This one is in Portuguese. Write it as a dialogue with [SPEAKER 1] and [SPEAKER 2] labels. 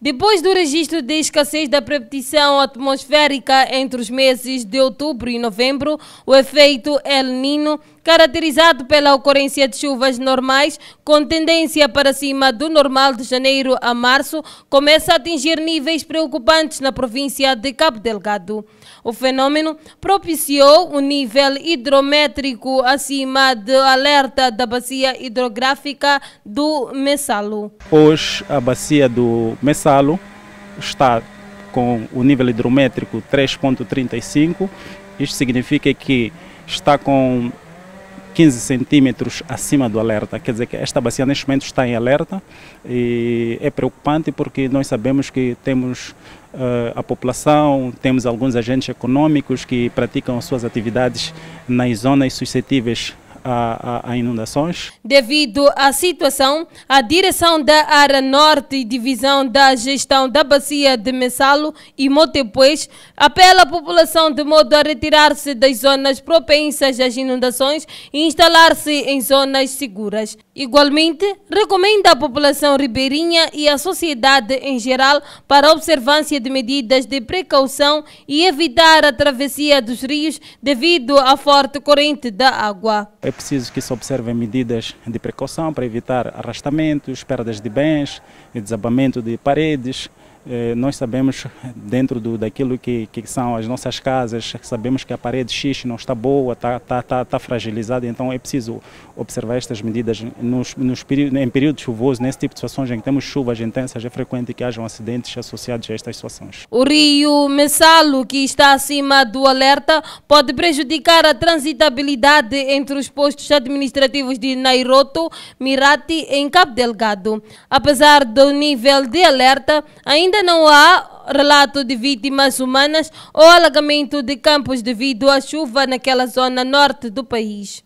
[SPEAKER 1] Depois do registro de escassez da prepetição atmosférica entre os meses de outubro e novembro, o efeito El Nino caracterizado pela ocorrência de chuvas normais, com tendência para cima do normal de janeiro a março, começa a atingir níveis preocupantes na província de Cabo Delgado. O fenômeno propiciou um nível hidrométrico acima do alerta da bacia hidrográfica do Messalo.
[SPEAKER 2] Hoje, a bacia do Messalo está com o nível hidrométrico 3.35. Isto significa que está com 15 centímetros acima do alerta. Quer dizer que esta bacia neste momento está em alerta e é preocupante porque nós sabemos que temos uh, a população, temos alguns agentes econômicos que praticam suas atividades nas zonas suscetíveis a, a, a inundações.
[SPEAKER 1] Devido à situação, a direção da área norte, e divisão da gestão da bacia de Messalo e Motepuês, apela à população de modo a retirar-se das zonas propensas às inundações e instalar-se em zonas seguras. Igualmente, recomenda à população ribeirinha e à sociedade em geral para a observância de medidas de precaução e evitar a travessia dos rios devido à forte corrente da água.
[SPEAKER 2] É preciso que se observem medidas de precaução para evitar arrastamentos, perdas de bens, e desabamento de paredes, eh, nós sabemos dentro do, daquilo que, que são as nossas casas, sabemos que a parede X não está boa, está tá, tá, tá fragilizada, então é preciso observar estas medidas nos, nos, em períodos chuvosos, nesse tipo de situações em que temos chuvas intensas, é frequente que hajam acidentes associados a estas situações.
[SPEAKER 1] O rio Messalo, que está acima do alerta, pode prejudicar a transitabilidade entre os postos administrativos de Nairoto, Mirati e Cabo Delgado. Apesar do nível de alerta, ainda Ainda não há relato de vítimas humanas ou alagamento de campos devido à chuva naquela zona norte do país.